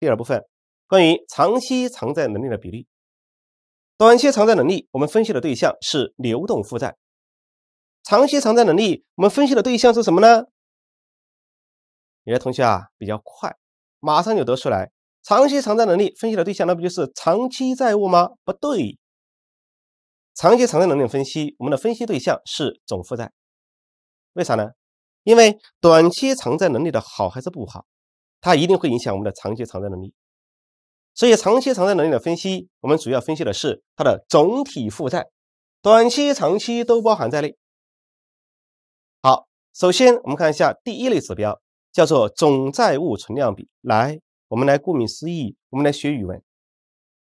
第二部分，关于长期偿债能力的比例。短期偿债能力，我们分析的对象是流动负债；长期偿债能力，我们分析的对象是什么呢？有的同学啊，比较快，马上就得出来。长期偿债能力分析的对象，那不就是长期债务吗？不对。长期偿债能力分析，我们的分析对象是总负债。为啥呢？因为短期偿债能力的好还是不好？它一定会影响我们的长期偿债能力，所以长期偿债能力的分析，我们主要分析的是它的总体负债，短期、长期都包含在内。好，首先我们看一下第一类指标，叫做总债务存量比。来，我们来顾名思义，我们来学语文。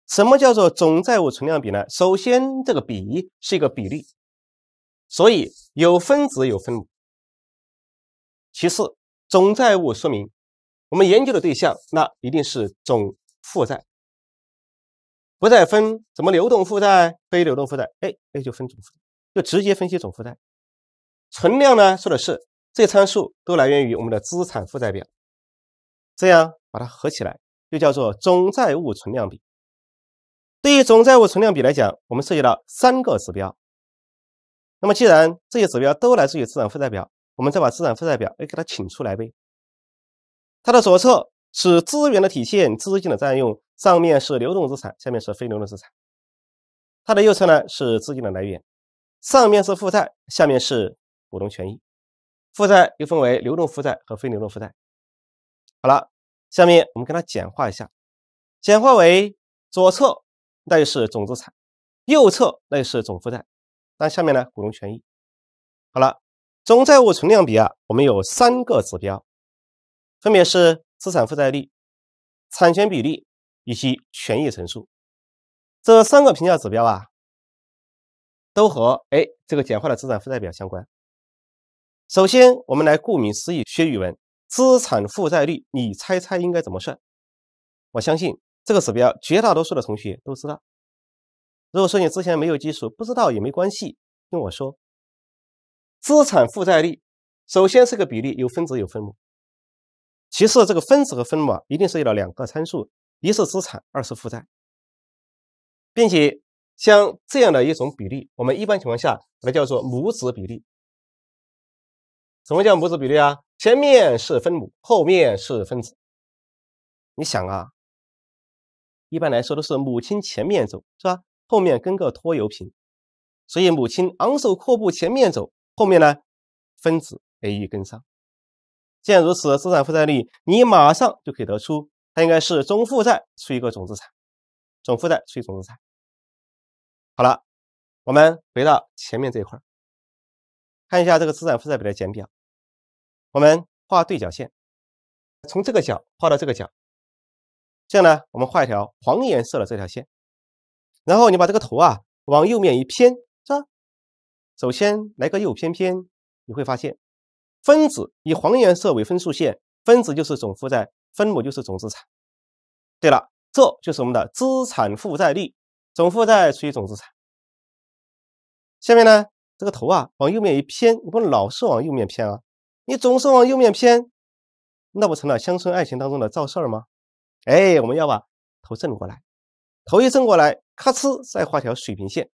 什么叫做总债务存量比呢？首先，这个比是一个比例，所以有分子有分母。其次，总债务说明。我们研究的对象那一定是总负债，不再分什么流动负债、非流动负债，哎，那就分总负债，就直接分析总负债。存量呢说的是这些参数都来源于我们的资产负债表，这样把它合起来就叫做总债务存量比。对于总债务存量比来讲，我们涉及到三个指标。那么既然这些指标都来自于资产负债表，我们再把资产负债表哎给它请出来呗。它的左侧是资源的体现，资金的占用，上面是流动资产，下面是非流动资产。它的右侧呢是资金的来源，上面是负债，下面是股东权益。负债又分为流动负债和非流动负债。好了，下面我们给它简化一下，简化为左侧那就是总资产，右侧那就是总负债，但下面呢股东权益。好了，总债务存量比啊，我们有三个指标。分别是资产负债率、产权比例以及权益乘数，这三个评价指标啊，都和哎这个简化的资产负债表相关。首先，我们来顾名思义学语文。资产负债率，你猜猜应该怎么算？我相信这个指标绝大多数的同学都知道。如果说你之前没有基础，不知道也没关系，听我说。资产负债率首先是个比例，有分子有分母。其次，这个分子和分母啊，一定涉及到两个参数，一是资产，二是负债，并且像这样的一种比例，我们一般情况下把它叫做母子比例。什么叫母子比例啊？前面是分母，后面是分子。你想啊，一般来说都是母亲前面走，是吧？后面跟个拖油瓶，所以母亲昂首阔步前面走，后面呢分子 a 一跟上。既然如此，资产负债率你马上就可以得出，它应该是总负债除一个总资产，总负债除总资产。好了，我们回到前面这一块，看一下这个资产负债表的简表。我们画对角线，从这个角画到这个角，这样呢，我们画一条黄颜色的这条线。然后你把这个头啊往右面一偏，是吧？首先来个右偏偏，你会发现。分子以黄颜色为分数线，分子就是总负债，分母就是总资产。对了，这就是我们的资产负债率，总负债除以总资产。下面呢，这个头啊往右面一偏，你不能老是往右面偏啊，你总是往右面偏，那不成了乡村爱情当中的赵四吗？哎，我们要把头正过来，头一正过来，咔哧，再画条水平线，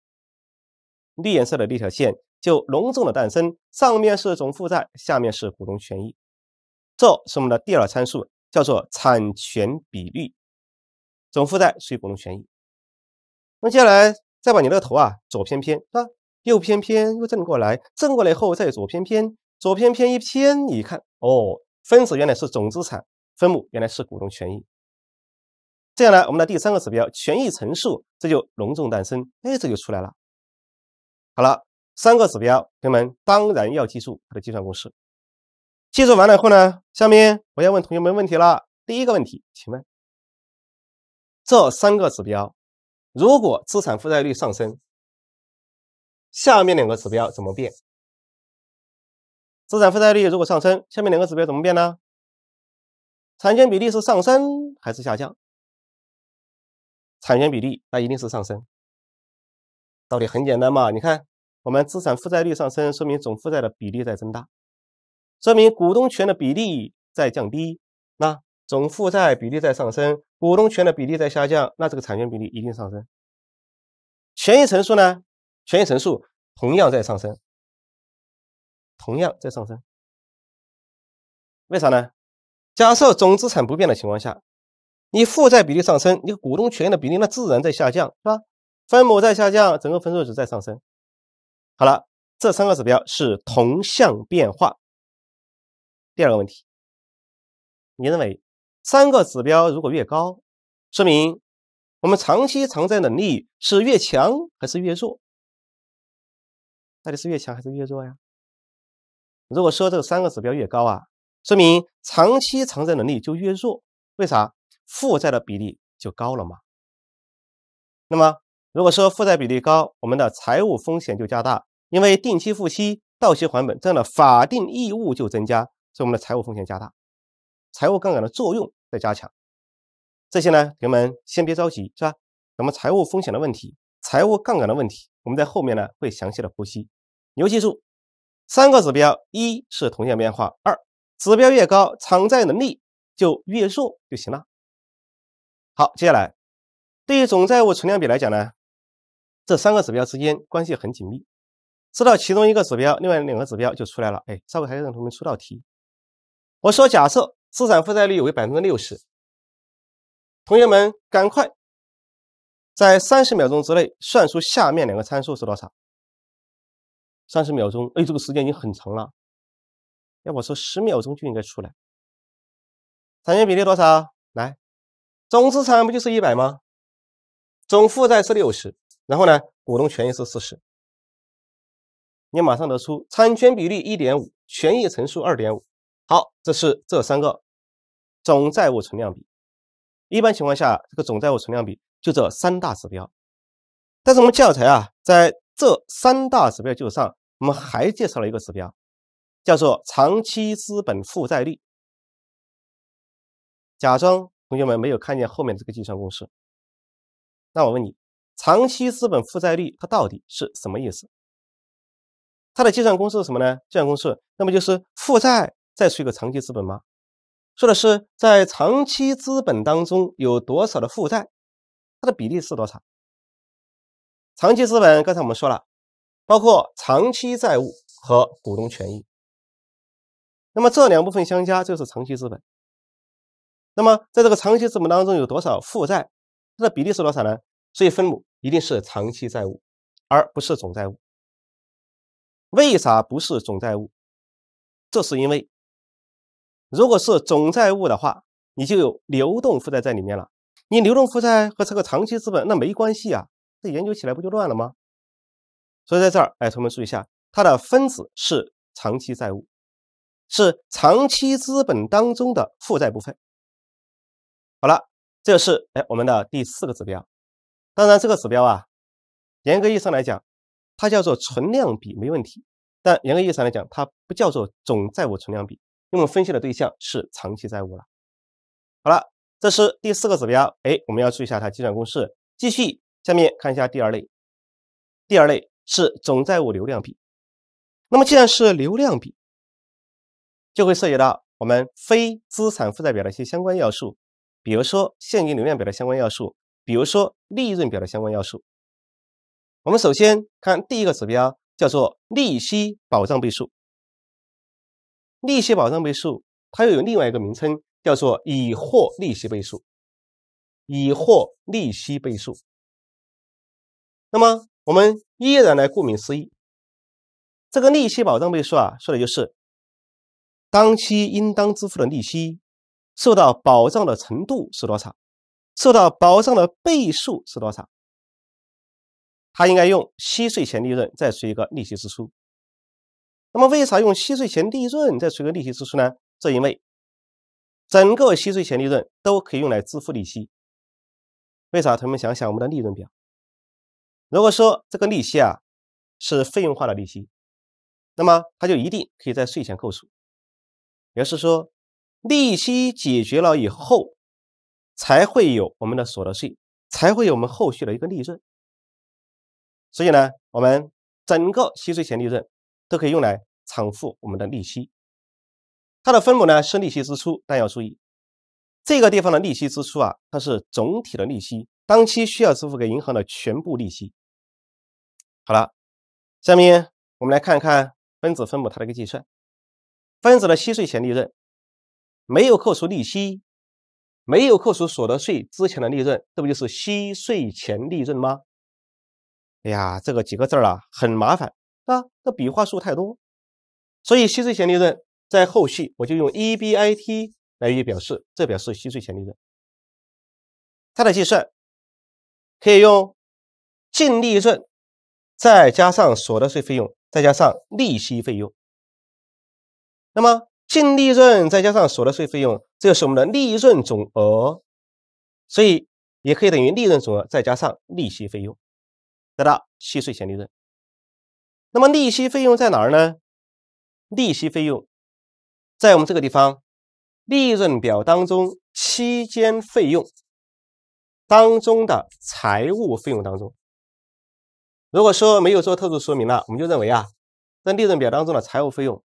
绿颜色的那条线。就隆重的诞生。上面是总负债，下面是股东权益，这是我们的第二参数，叫做产权比率。总负债属于股东权益。那接下来再把你那个头啊，左偏偏，是吧？右偏偏，又正过来，正过来以后再左偏偏，左偏偏一偏，你看，哦，分子原来是总资产，分母原来是股东权益。这样呢，我们的第三个指标权益乘数，这就隆重诞生。哎，这就出来了。好了。三个指标，同学们当然要记住它的计算公式。记住完了以后呢，下面我要问同学们问题了。第一个问题，请问这三个指标，如果资产负债率上升，下面两个指标怎么变？资产负债率如果上升，下面两个指标怎么变呢？产权比例是上升还是下降？产权比例，那一定是上升。道理很简单嘛，你看。我们资产负债率上升，说明总负债的比例在增大，说明股东权的比例在降低。那总负债比例在上升，股东权的比例在下降，那这个产权比例一定上升。权益乘数呢？权益乘数同样在上升，同样在上升。为啥呢？假设总资产不变的情况下，你负债比例上升，你股东权益的比例那自然在下降，是吧？分母在下降，整个分数值在上升。好了，这三个指标是同向变化。第二个问题，你认为三个指标如果越高，说明我们长期偿债能力是越强还是越弱？到底是越强还是越弱呀？如果说这三个指标越高啊，说明长期偿债能力就越弱。为啥？负债的比例就高了嘛。那么如果说负债比例高，我们的财务风险就加大。因为定期付息、到期还本这样的法定义务就增加，所以我们的财务风险加大，财务杠杆的作用在加强。这些呢，同学们先别着急，是吧？咱们财务风险的问题、财务杠杆的问题，我们在后面呢会详细的剖析。你尤记住三个指标：一是同向变化，二指标越高，偿债能力就越弱就行了。好，接下来对于总债务存量比来讲呢，这三个指标之间关系很紧密。知道其中一个指标，另外两个指标就出来了。哎，稍微还要让同学们出道题。我说，假设资产负债率为百分之六十，同学们赶快在三十秒钟之内算出下面两个参数是多少。三十秒钟，哎，这个时间已经很长了。要我说十秒钟就应该出来。产权比例多少？来，总资产不就是一百吗？总负债是六十，然后呢，股东权益是四十。你马上得出产权比例一点五，权益乘数二点五。好，这是这三个总债务存量比。一般情况下，这个总债务存量比就这三大指标。但是我们教材啊，在这三大指标基础上，我们还介绍了一个指标，叫做长期资本负债率。假装同学们没有看见后面这个计算公式，那我问你，长期资本负债率它到底是什么意思？它的计算公式是什么呢？计算公式，那么就是负债再除一个长期资本吗？说的是在长期资本当中有多少的负债，它的比例是多少？长期资本刚才我们说了，包括长期债务和股东权益，那么这两部分相加就是长期资本。那么在这个长期资本当中有多少负债，它的比例是多少呢？所以分母一定是长期债务，而不是总债务。为啥不是总债务？这是因为，如果是总债务的话，你就有流动负债在里面了。你流动负债和这个长期资本那没关系啊，这研究起来不就乱了吗？所以在这儿，哎，同学们注意一下，它的分子是长期债务，是长期资本当中的负债部分。好了，这是哎我们的第四个指标。当然，这个指标啊，严格意义上来讲。它叫做存量比没问题，但严格意义上来讲，它不叫做总债务存量比，因为我们分析的对象是长期债务了。好了，这是第四个指标，哎，我们要注意一下它计算公式。继续，下面看一下第二类。第二类是总债务流量比。那么既然是流量比，就会涉及到我们非资产负债表的一些相关要素，比如说现金流量表的相关要素，比如说利润表的相关要素。我们首先看第一个指标，叫做利息保障倍数。利息保障倍数，它又有另外一个名称，叫做已获利息倍数。已获利息倍数，那么我们依然来顾名思义，这个利息保障倍数啊，说的就是当期应当支付的利息受到保障的程度是多少，受到保障的倍数是多少。它应该用息税前利润再以一个利息支出。那么，为啥用息税前利润再除一个利息支出呢？这因为整个息税前利润都可以用来支付利息。为啥？同学们想想我们的利润表。如果说这个利息啊是费用化的利息，那么它就一定可以在税前扣除。也就是说，利息解决了以后，才会有我们的所得税，才会有我们后续的一个利润。所以呢，我们整个息税前利润都可以用来偿付我们的利息。它的分母呢是利息支出，但要注意这个地方的利息支出啊，它是总体的利息，当期需要支付给银行的全部利息。好了，下面我们来看一看分子分母它的一个计算。分子的息税前利润没有扣除利息，没有扣除所得税之前的利润，这不就是息税前利润吗？哎呀，这个几个字儿啊，很麻烦啊，这笔画数太多，所以息税前利润在后续我就用 EBIT 来予以表示，这表示息税前利润。它的计算可以用净利润再加上所得税费用，再加上利息费用。那么净利润再加上所得税费用，这就是我们的利润总额，所以也可以等于利润总额再加上利息费用。得到息税前利润，那么利息费用在哪儿呢？利息费用在我们这个地方利润表当中期间费用当中的财务费用当中。如果说没有做特殊说明了，我们就认为啊，在利润表当中的财务费用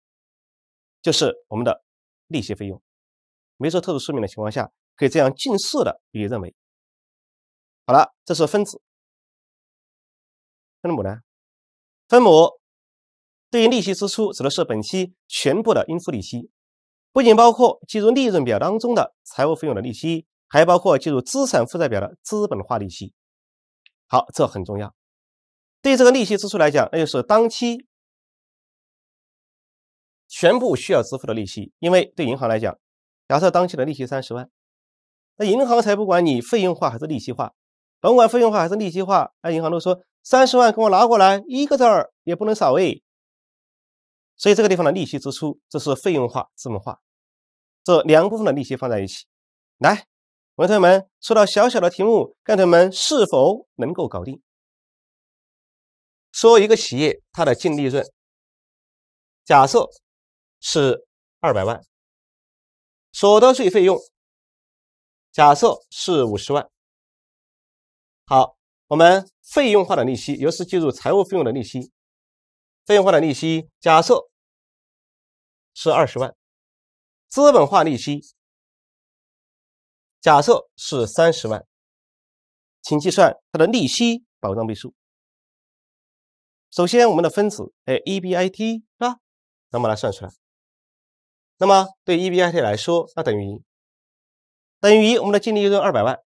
就是我们的利息费用，没做特殊说明的情况下，可以这样近似的予以认为。好了，这是分子。分母呢？分母对于利息支出指的是本期全部的应付利息，不仅包括计入利润表当中的财务费用的利息，还包括计入资产负债表的资本化利息。好，这很重要。对这个利息支出来讲，那就是当期全部需要支付的利息。因为对银行来讲，假设当期的利息三十万，那银行才不管你费用化还是利息化。甭管费用化还是利息化，那银行都说三十万给我拿过来，一个字儿也不能少哎。所以这个地方的利息支出，这是费用化、资本化这两部分的利息放在一起。来，我同学们，说到小小的题目，看同学们是否能够搞定。说一个企业它的净利润，假设是二百万，所得税费用假设是五十万。好，我们费用化的利息由此计入财务费用的利息。费用化的利息假设是二十万，资本化利息假设是三十万，请计算它的利息保障倍数。首先，我们的分子哎，EBIT 是吧？那么来算出来。那么对 EBIT 来说，那等于等于我们的净利润二百万。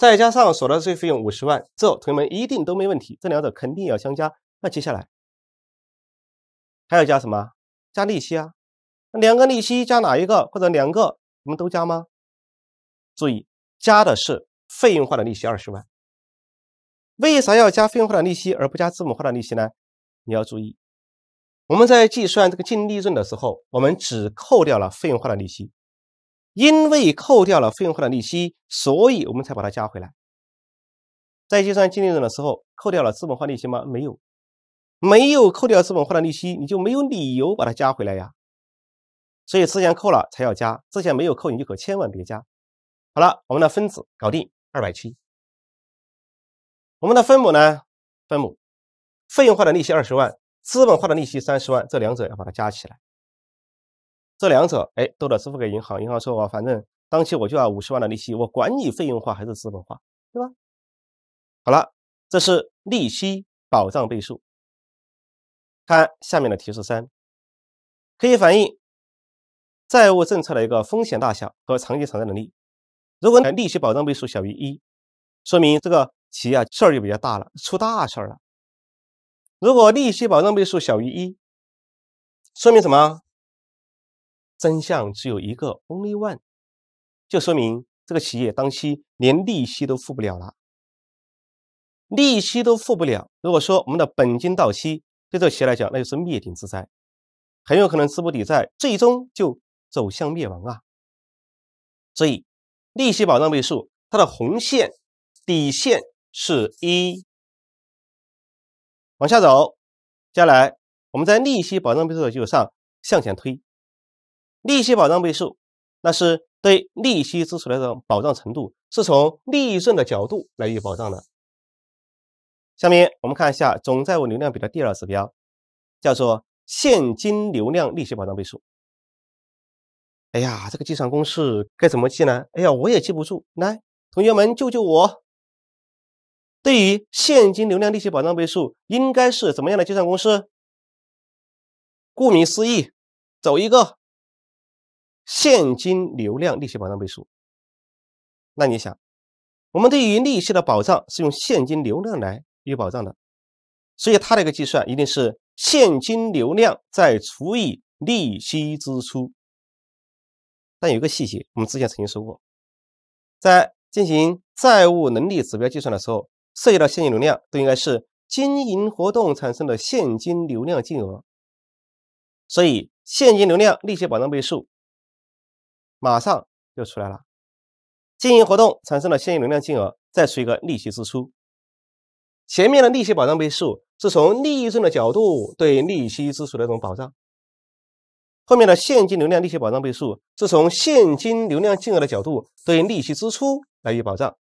再加上所得税费用五十万，这同学们一定都没问题。这两者肯定要相加。那接下来还要加什么？加利息啊？两个利息加哪一个，或者两个我们都加吗？注意，加的是费用化的利息二十万。为啥要加费用化的利息而不加资本化的利息呢？你要注意，我们在计算这个净利润的时候，我们只扣掉了费用化的利息。因为扣掉了费用化的利息，所以我们才把它加回来。在计算净利润的时候，扣掉了资本化利息吗？没有，没有扣掉资本化的利息，你就没有理由把它加回来呀。所以之前扣了才要加，之前没有扣你就可千万别加。好了，我们的分子搞定二百七，我们的分母呢？分母，费用化的利息二十万，资本化的利息三十万，这两者要把它加起来。这两者，哎，都得支付给银行。银行说：“我反正当期我就要五十万的利息，我管你费用化还是资本化，对吧？”好了，这是利息保障倍数。看下面的提示三，可以反映债务政策的一个风险大小和长期偿债能力。如果利息保障倍数小于一，说明这个企业事儿就比较大了，出大事儿了。如果利息保障倍数小于一，说明什么？真相只有一个，only one，就说明这个企业当期连利息都付不了了，利息都付不了。如果说我们的本金到期，对这个企业来讲，那就是灭顶之灾，很有可能资不抵债，最终就走向灭亡啊。所以，利息保障倍数它的红线底线是一，往下走。接下来，我们在利息保障倍数的基础上向前推。利息保障倍数，那是对利息支出的这种保障程度，是从利润的角度来予以保障的。下面我们看一下总债务流量比的第二指标，叫做现金流量利息保障倍数。哎呀，这个计算公式该怎么记呢？哎呀，我也记不住。来，同学们救救我！对于现金流量利息保障倍数，应该是怎么样的计算公式？顾名思义，走一个。现金流量利息保障倍数，那你想，我们对于利息的保障是用现金流量来予以保障的，所以它的一个计算一定是现金流量再除以利息支出。但有一个细节，我们之前曾经说过，在进行债务能力指标计算的时候，涉及到现金流量都应该是经营活动产生的现金流量金额，所以现金流量利息保障倍数。马上就出来了，经营活动产生了现金流量金额，再除一个利息支出，前面的利息保障倍数是从利润的角度对利息支出的一种保障，后面的现金流量利息保障倍数是从现金流量金额的角度对利息支出来予保障。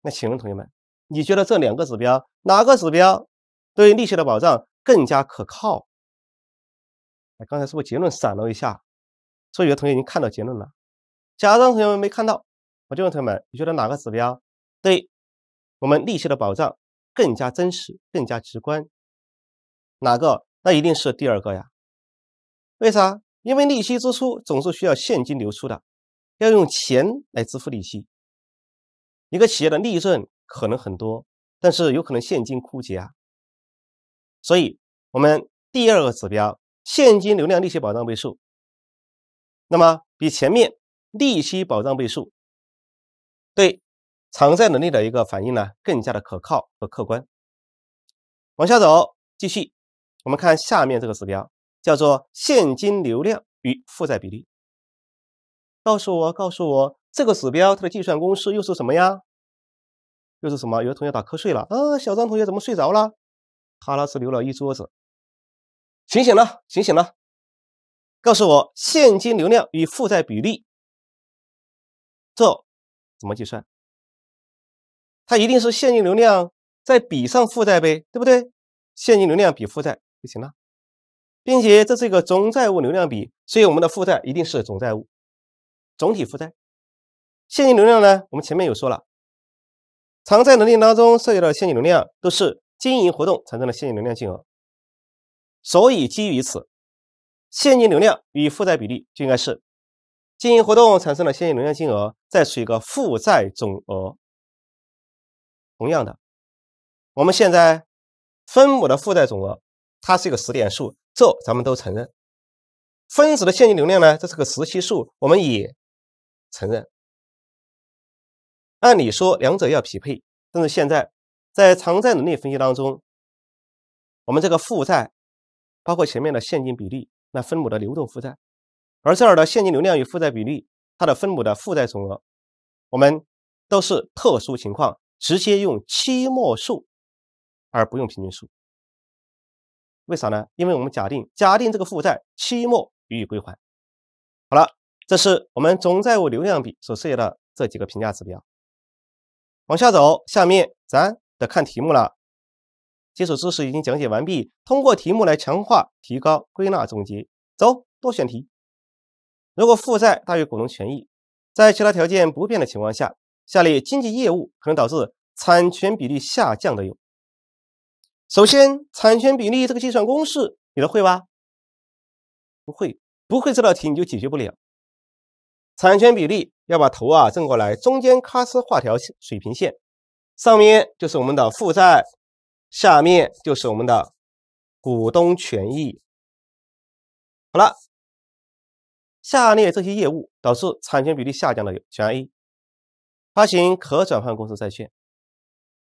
那请问同学们，你觉得这两个指标哪个指标对利息的保障更加可靠？哎，刚才是不是结论闪了一下？所以有的同学已经看到结论了，假装同学们没看到，我就问同学们：你觉得哪个指标对我们利息的保障更加真实、更加直观？哪个？那一定是第二个呀。为啥？因为利息支出总是需要现金流出的，要用钱来支付利息。一个企业的利润可能很多，但是有可能现金枯竭啊。所以，我们第二个指标——现金流量利息保障倍数。那么，比前面利息保障倍数对偿债能力的一个反应呢，更加的可靠和客观。往下走，继续，我们看下面这个指标，叫做现金流量与负债比例。告诉我，告诉我这个指标它的计算公式又是什么呀？又是什么？有的同学打瞌睡了啊，小张同学怎么睡着了？哈拉斯留了一桌子，醒醒了，醒醒了。告诉我现金流量与负债比例，这怎么计算？它一定是现金流量在比上负债呗，对不对？现金流量比负债就行了，并且这是一个总债务流量比，所以我们的负债一定是总债务、总体负债。现金流量呢，我们前面有说了，偿债能力当中涉及到现金流量都是经营活动产生的现金流量金额，所以基于此。现金流量与负债比例就应该是经营活动产生的现金流量金额再除一个负债总额。同样的，我们现在分母的负债总额它是一个时点数，这咱们都承认；分子的现金流量呢，这是个时期数，我们也承认。按理说两者要匹配，但是现在在偿债能力分析当中，我们这个负债包括前面的现金比例。那分母的流动负债，而这儿的现金流量与负债比率，它的分母的负债总额，我们都是特殊情况，直接用期末数，而不用平均数。为啥呢？因为我们假定假定这个负债期末予以归还。好了，这是我们总债务流量比所涉及的这几个评价指标。往下走，下面咱得看题目了。基础知识已经讲解完毕，通过题目来强化、提高、归纳、总结。走，多选题。如果负债大于股东权益，在其他条件不变的情况下，下列经济业务可能导致产权比例下降的有？首先，产权比例这个计算公式，你都会吧？不会，不会这道题你就解决不了。产权比例要把头啊正过来，中间咔哧画条水平线，上面就是我们的负债。下面就是我们的股东权益。好了，下列这些业务导致产权比例下降的有选 A：发行可转换公司债券。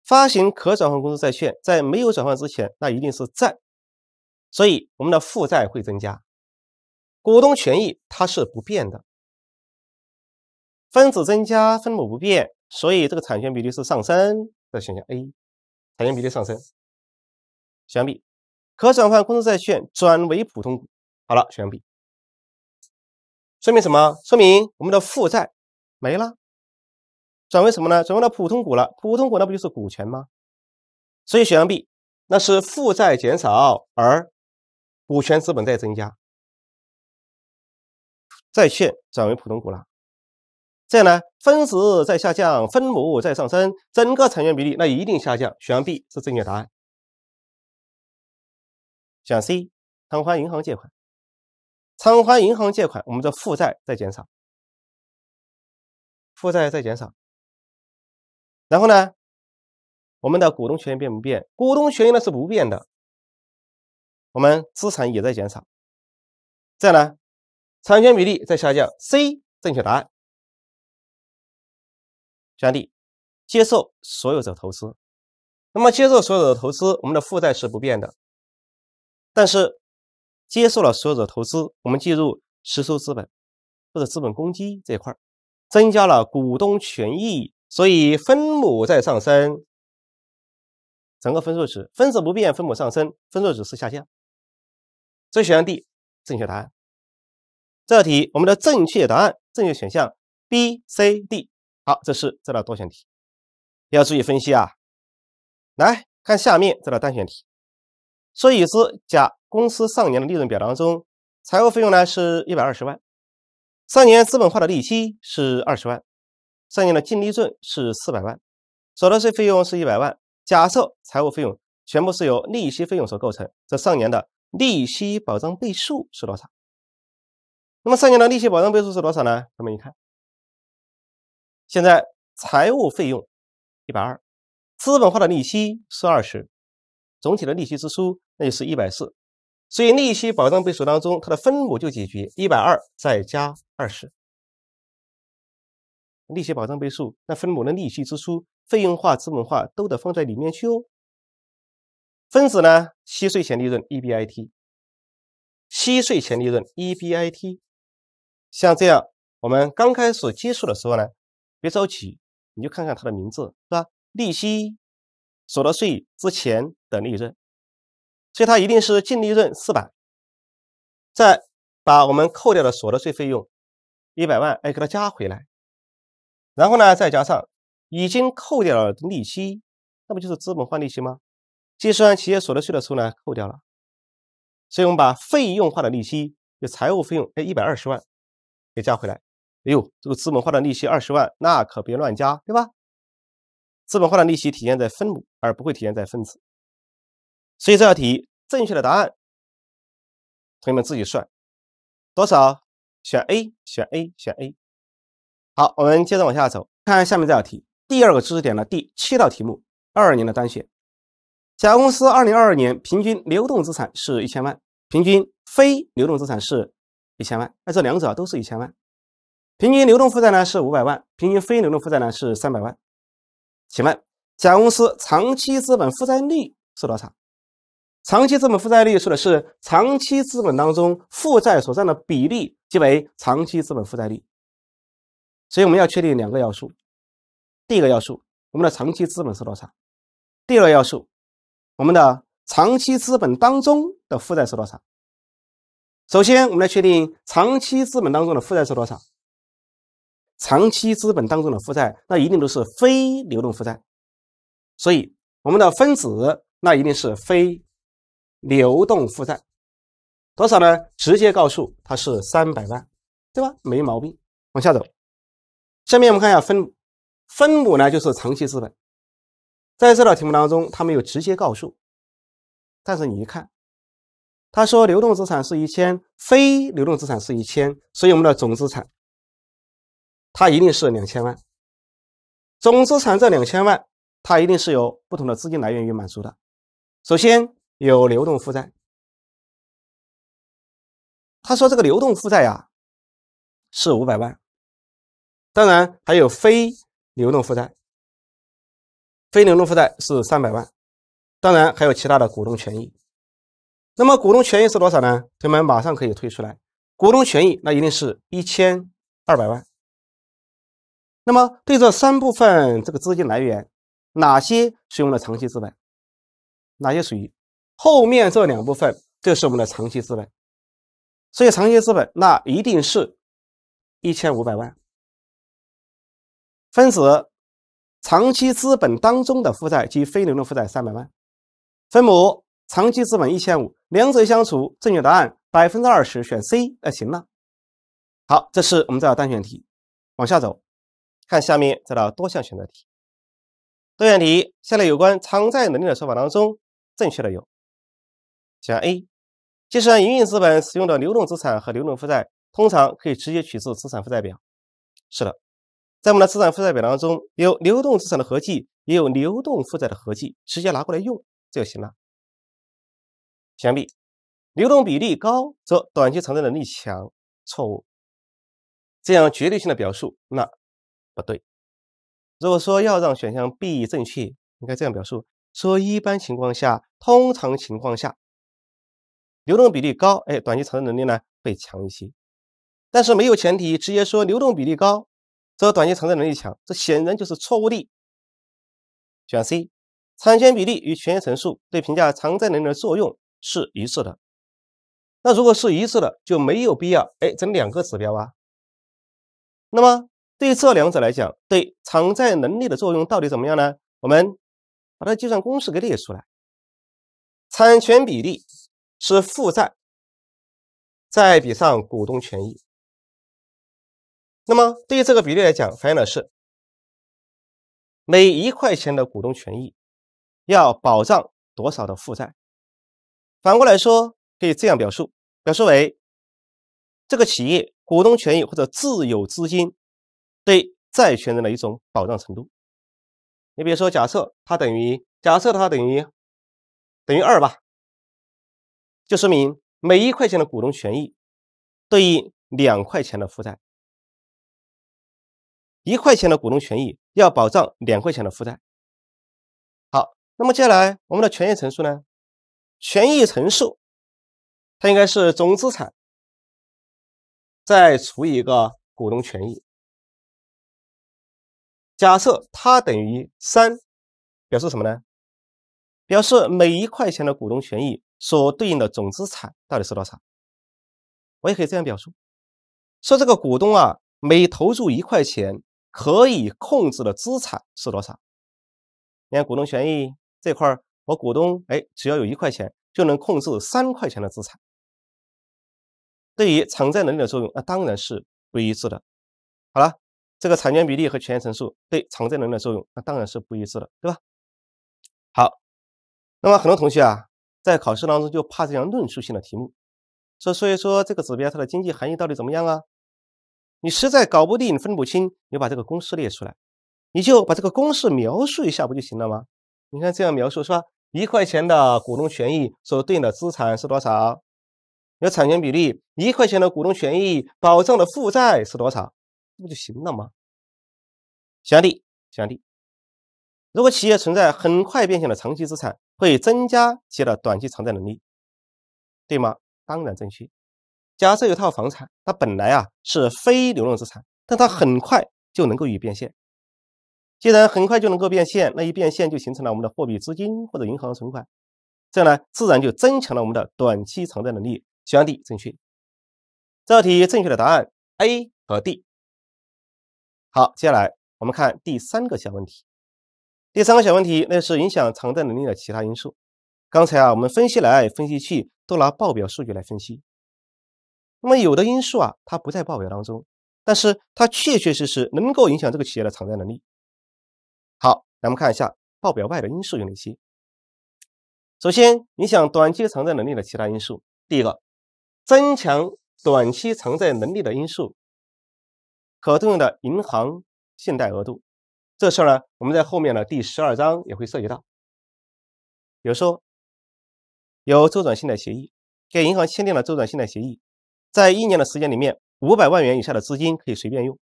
发行可转换公司债券，在没有转换之前，那一定是债，所以我们的负债会增加，股东权益它是不变的。分子增加，分母不变，所以这个产权比例是上升的。选项 A。产权比例上升，选项 B，可转换公司债券转为普通股。好了，选项 B，说明什么？说明我们的负债没了，转为什么呢？转为了普通股了。普通股那不就是股权吗？所以选项 B，那是负债减少而股权资本在增加，债券转为普通股了。这样呢，分子在下降，分母在上升，整个产权比例那一定下降。选 B 是正确答案。选 C，偿还银行借款，偿还银行借款，我们的负债在减少，负债在减少。然后呢，我们的股东权益变不变？股东权益呢是不变的。我们资产也在减少，这样呢，产权比例在下降。C 正确答案。选 D，接受所有者投资，那么接受所有者投资，我们的负债是不变的，但是接受了所有者投资，我们计入实收资本或者资本公积这一块，增加了股东权益，所以分母在上升，整个分数值分子不变，分母上升，分数值是下降，所以选项 D 正确答案，这道题我们的正确答案正确选项 B、C、D。好，这是这道多选题，要注意分析啊。来看下面这道单选题：，所以，知甲公司上年的利润表当中，财务费用呢是一百二十万，上年资本化的利息是二十万，上年的净利润是四百万，所得税费用是一百万。假设财务费用全部是由利息费用所构成，这上年的利息保障倍数是多少？那么上年的利息保障倍数是多少呢？那么你看。现在财务费用一百二，资本化的利息是二十，总体的利息支出那就是一百四，所以利息保障倍数当中，它的分母就解决一百二再加二十，利息保障倍数那分母的利息支出、费用化、资本化都得放在里面去哦。分子呢，息税前利润 EBIT，息税前利润 EBIT，像这样，我们刚开始接触的时候呢。别着急，你就看看它的名字是吧？利息、所得税之前的利润，所以它一定是净利润四百，再把我们扣掉的所得税费用一百万哎，给它加回来，然后呢，再加上已经扣掉了的利息，那不就是资本化利息吗？计算企业所得税的时候呢，扣掉了，所以我们把费用化的利息就财务费用哎一百二十万给加回来。哎呦，这个资本化的利息二十万，那可别乱加，对吧？资本化的利息体现在分母，而不会体现在分子。所以这道题正确的答案，同学们自己算多少，选 A，选 A，选 A。好，我们接着往下走，看下面这道题，第二个知识点的第七道题目，二二年的单选。甲公司二零二二年平均流动资产是一千万，平均非流动资产是一千万，那这两者都是一千万。平均流动负债呢是五百万，平均非流动负债呢是三百万。请问，甲公司长期资本负债率是多少？长期资本负债率说的是长期资本当中负债所占的比例，即为长期资本负债率。所以我们要确定两个要素：第一个要素，我们的长期资本是多少；第二要素，我们的长期资本当中的负债是多少。首先，我们来确定长期资本当中的负债是多少。长期资本当中的负债，那一定都是非流动负债，所以我们的分子那一定是非流动负债多少呢？直接告诉它是三百万，对吧？没毛病。往下走，下面我们看一下分分母呢，就是长期资本。在这道题目当中，他没有直接告诉，但是你一看，他说流动资产是一千，非流动资产是一千，所以我们的总资产。它一定是两千万，总资产这两千万，它一定是由不同的资金来源于满足的。首先有流动负债，他说这个流动负债呀是五百万，当然还有非流动负债，非流动负债是三百万，当然还有其他的股东权益。那么股东权益是多少呢？同学们马上可以推出来，股东权益那一定是一千二百万。那么，对这三部分这个资金来源，哪些是用的长期资本？哪些属于后面这两部分？这是我们的长期资本。所以，长期资本那一定是一千五百万。分子，长期资本当中的负债及非流动负债三百万。分母，长期资本一千五，两者相除，正确答案百分之二十，选 C。那行了。好，这是我们这道单选题，往下走。看下面这道多项选择题。多项题，下列有关偿债能力的说法当中正确的有：选 A，计算营运资本使用的流动资产和流动负债，通常可以直接取自资产负债表。是的，在我们的资产负债表当中，有流动资产的合计，也有流动负债的合计，直接拿过来用就行了。选 B，流动比例高则短期偿债能力强，错误。这样绝对性的表述，那。不对，如果说要让选项 B 正确，应该这样表述：说一般情况下、通常情况下，流动比例高，哎，短期偿债能力呢会强一些。但是没有前提，直接说流动比例高，则短期偿债能力强，这显然就是错误的。选 C，产权比例与权益乘数对评价偿债能力的作用是一致的。那如果是一致的，就没有必要哎整两个指标啊。那么。对这两者来讲，对偿债能力的作用到底怎么样呢？我们把它计算公式给列出来，产权比例是负债再比上股东权益。那么，对于这个比例来讲，反映的是每一块钱的股东权益要保障多少的负债。反过来说，可以这样表述，表述为这个企业股东权益或者自有资金。对债权人的一种保障程度。你比如说，假设它等于假设它等于等于二吧，就说明每一块钱的股东权益对应两块钱的负债，一块钱的股东权益要保障两块钱的负债。好，那么接下来我们的权益乘数呢？权益乘数它应该是总资产再除以一个股东权益。假设它等于三，表示什么呢？表示每一块钱的股东权益所对应的总资产到底是多少？我也可以这样表述：说这个股东啊，每投入一块钱可以控制的资产是多少？你看股东权益这块，我股东哎，只要有一块钱就能控制三块钱的资产。对于偿债能力的作用啊，当然是不一致的。好了。这个产权比例和权益乘数对偿债能力的作用，那当然是不一致的，对吧？好，那么很多同学啊，在考试当中就怕这样论述性的题目，说，所以说这个指标它的经济含义到底怎么样啊？你实在搞不定，分不清，你把这个公式列出来，你就把这个公式描述一下不就行了吗？你看这样描述是吧？一块钱的股东权益所对应的资产是多少？有产权比例，一块钱的股东权益保障的负债是多少？这不就行了吗？选 D，选 D。如果企业存在很快变现的长期资产，会增加企业的短期偿债能力，对吗？当然正确。假设有套房产，它本来啊是非流动资产，但它很快就能够以变现。既然很快就能够变现，那一变现就形成了我们的货币资金或者银行存款，这样呢，自然就增强了我们的短期偿债能力。选 D 正确。这道题正确的答案 A 和 D。好，接下来我们看第三个小问题。第三个小问题，那是影响偿债能力的其他因素。刚才啊，我们分析来分析去，都拿报表数据来分析。那么有的因素啊，它不在报表当中，但是它确确实实能够影响这个企业的偿债能力。好，咱们看一下报表外的因素有哪些。首先，影响短期偿债能力的其他因素。第一个，增强短期偿债能力的因素。可动用的银行信贷额度，这事儿呢，我们在后面的第十二章也会涉及到。比如说，有周转信贷协议，给银行签订了周转信贷协议，在一年的时间里面，五百万元以下的资金可以随便用。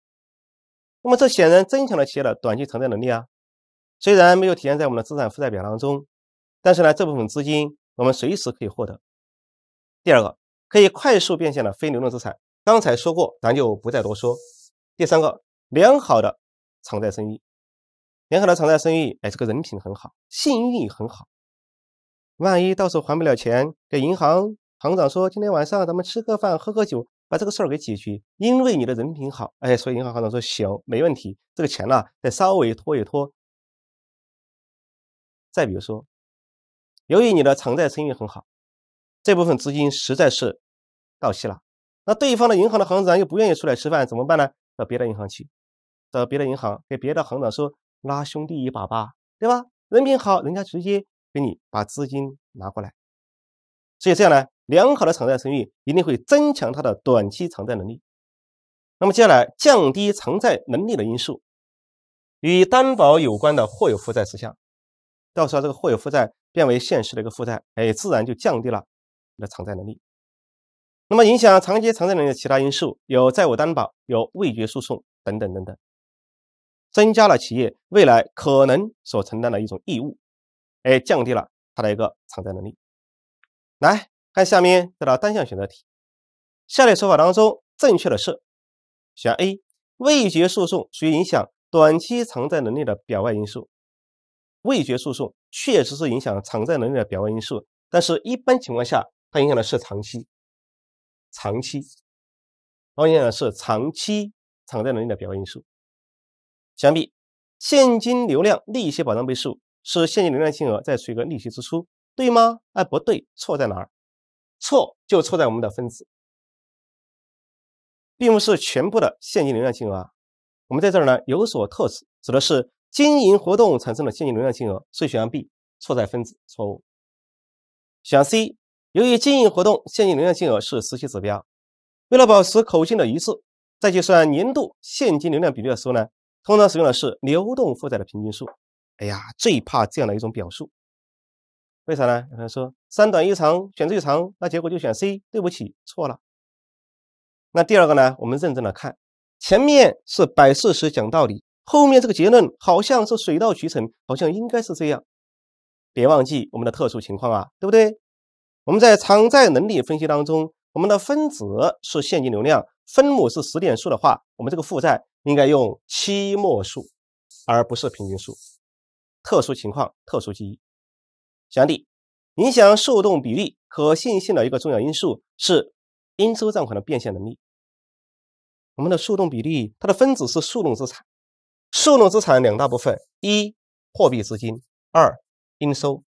那么这显然增强了企业的短期偿债能力啊。虽然没有体现在我们的资产负债表当中，但是呢，这部分资金我们随时可以获得。第二个，可以快速变现的非流动资产，刚才说过，咱就不再多说。第三个，良好的偿债生意，良好的偿债生意，哎，这个人品很好，信誉很好。万一到时候还不了钱，给银行行长说，今天晚上咱们吃个饭，喝喝酒，把这个事儿给解决。因为你的人品好，哎，所以银行行长说行，没问题。这个钱呢，再稍微拖一拖。再比如说，由于你的偿债生意很好，这部分资金实在是到期了，那对方的银行的行长又不愿意出来吃饭，怎么办呢？到别的银行去，到别的银行给别的行长说拉兄弟一把吧，对吧？人品好，人家直接给你把资金拿过来。所以这样呢，良好的偿债声誉一定会增强它的短期偿债能力。那么接下来降低偿债能力的因素，与担保有关的或有负债事项，到时候这个或有负债变为现实的一个负债，哎，自然就降低了你的偿债能力。那么，影响长期偿债能力的其他因素有债务担保、有未决诉讼等等等等，增加了企业未来可能所承担的一种义务，哎，降低了它的一个偿债能力。来看下面这道单项选择题，下列说法当中正确的是，选 A。未决诉讼属于影响短期偿债能力的表外因素。未决诉讼确实是影响偿债能力的表外因素，但是一般情况下，它影响的是长期。长期，我们是长期偿债能力的表现因素。相比现金流量利息保障倍数是现金流量金额再除一个利息支出，对吗？哎，不对，错在哪儿？错就错在我们的分子，并不是全部的现金流量金额。我们在这儿呢有所特指，指的是经营活动产生的现金流量金额。所以选项 B，错在分子错误。选 C。由于经营活动现金流量金额是实际指标，为了保持口径的一致，在计算年度现金流量比率的时候呢，通常使用的是流动负债的平均数。哎呀，最怕这样的一种表述，为啥呢？有人说三短一长，选最长，那结果就选 C。对不起，错了。那第二个呢？我们认真的看，前面是摆事实讲道理，后面这个结论好像是水到渠成，好像应该是这样。别忘记我们的特殊情况啊，对不对？我们在偿债能力分析当中，我们的分子是现金流量，分母是时点数的话，我们这个负债应该用期末数，而不是平均数。特殊情况特殊记忆。讲例，影响速动比例可信性的一个重要因素是应收账款的变现能力。我们的速动比例，它的分子是速动资产，速动资产两大部分：一、货币资金；二、应收。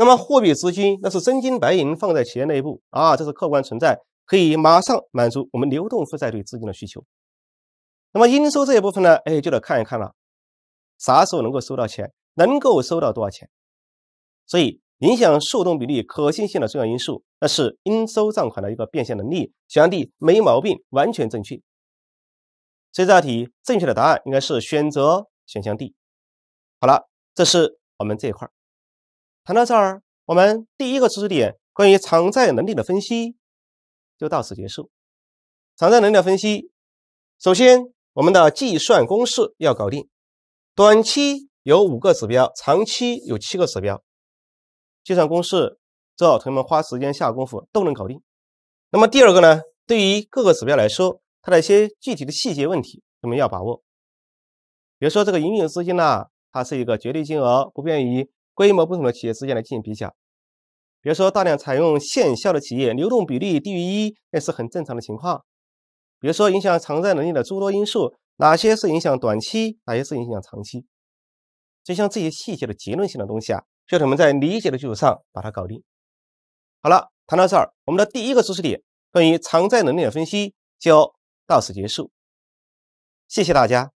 那么货币资金那是真金白银放在企业内部啊，这是客观存在，可以马上满足我们流动负债对资金的需求。那么应收这一部分呢，哎，就得看一看了，啥时候能够收到钱，能够收到多少钱。所以影响速动比率可信性的重要因素，那是应收账款的一个变现能力。选项 D 没毛病，完全正确。所以这道题正确的答案应该是选择选项 D。好了，这是我们这一块。谈到这儿，我们第一个知识点关于偿债能力的分析就到此结束。偿债能力的分析，首先我们的计算公式要搞定，短期有五个指标，长期有七个指标。计算公式，这同学们花时间下功夫都能搞定。那么第二个呢，对于各个指标来说，它的一些具体的细节问题，我们要把握。比如说这个营运资金呢，它是一个绝对金额，不便于。规模不同的企业之间来进行比较，比如说大量采用现销的企业，流动比率低于一，那是很正常的情况。比如说影响偿债能力的诸多因素，哪些是影响短期，哪些是影响长期，就像这些细节的结论性的东西啊，需要我们在理解的基础上把它搞定。好了，谈到这儿，我们的第一个知识点关于偿债能力的分析就到此结束。谢谢大家。